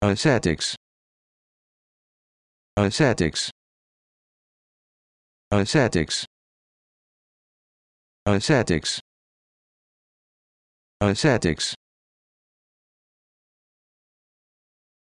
ascetics ascetics ascetics ascetics ascetics